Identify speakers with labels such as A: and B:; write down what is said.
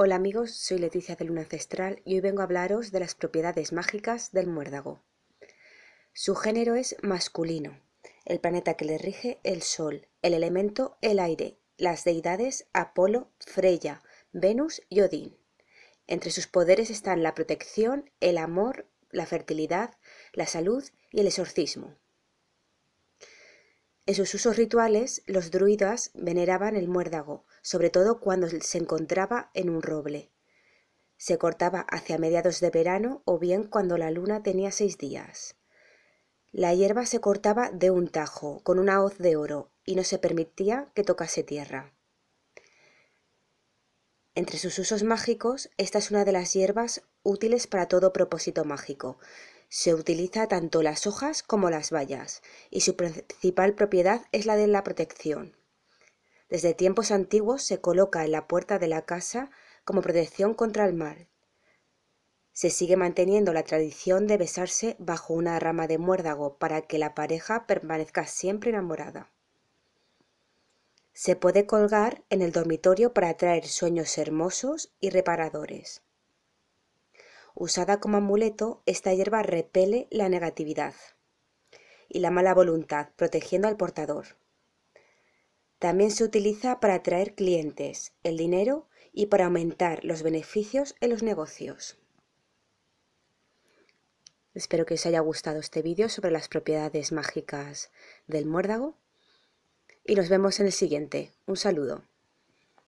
A: Hola amigos, soy Leticia de Luna Ancestral y hoy vengo a hablaros de las propiedades mágicas del muérdago. Su género es masculino, el planeta que le rige el Sol, el elemento el aire, las deidades Apolo, Freya, Venus y Odín. Entre sus poderes están la protección, el amor, la fertilidad, la salud y el exorcismo. En sus usos rituales, los druidas veneraban el muérdago, sobre todo cuando se encontraba en un roble. Se cortaba hacia mediados de verano o bien cuando la luna tenía seis días. La hierba se cortaba de un tajo, con una hoz de oro, y no se permitía que tocase tierra. Entre sus usos mágicos, esta es una de las hierbas útiles para todo propósito mágico, se utiliza tanto las hojas como las bayas, y su principal propiedad es la de la protección. Desde tiempos antiguos se coloca en la puerta de la casa como protección contra el mal. Se sigue manteniendo la tradición de besarse bajo una rama de muérdago para que la pareja permanezca siempre enamorada. Se puede colgar en el dormitorio para atraer sueños hermosos y reparadores. Usada como amuleto, esta hierba repele la negatividad y la mala voluntad, protegiendo al portador. También se utiliza para atraer clientes, el dinero y para aumentar los beneficios en los negocios. Espero que os haya gustado este vídeo sobre las propiedades mágicas del muérdago y nos vemos en el siguiente. Un saludo.